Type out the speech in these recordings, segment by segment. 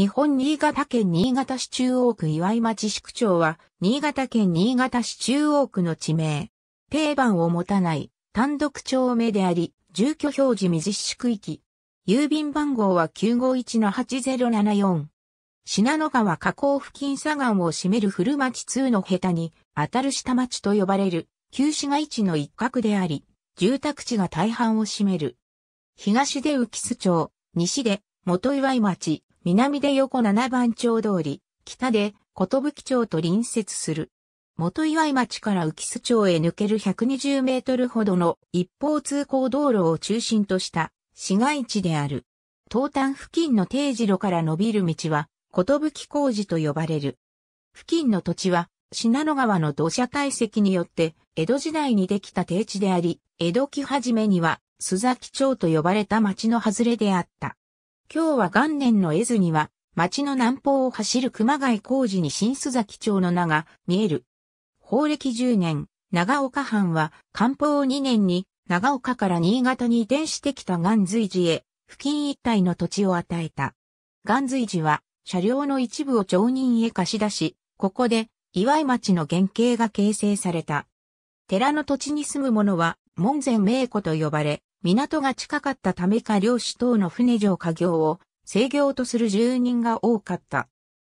日本新潟県新潟市中央区岩井町市区長は、新潟県新潟市中央区の地名。定番を持たない、単独町名であり、住居表示未実施区域。郵便番号は951-8074。信濃川河口付近左岸を占める古町2の下手に、当たる下町と呼ばれる、旧市街地の一角であり、住宅地が大半を占める。東で浮須町、西で元岩井町、南で横七番町通り、北で寿町と隣接する。元岩井町から浮須町へ抜ける120メートルほどの一方通行道路を中心とした市街地である。東端付近の定時路から伸びる道は、寿工事と呼ばれる。付近の土地は、信濃川の土砂堆積によって、江戸時代にできた定地であり、江戸期初めには、須崎町と呼ばれた町の外れであった。今日は元年の絵図には、町の南方を走る熊谷工事に新須崎町の名が見える。法暦10年、長岡藩は、官方2年に、長岡から新潟に移転してきた岩随寺へ、付近一帯の土地を与えた。岩随寺は、車両の一部を町人へ貸し出し、ここで、岩井町の原型が形成された。寺の土地に住む者は、門前名子と呼ばれ、港が近かったためか漁師等の船上家業を制業とする住人が多かった。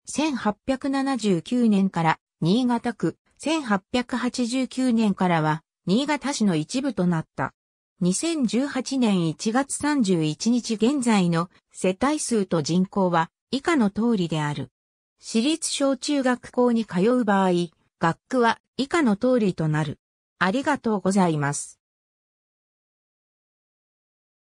1879年から新潟区、1889年からは新潟市の一部となった。2018年1月31日現在の世帯数と人口は以下の通りである。私立小中学校に通う場合、学区は以下の通りとなる。ありがとうございます。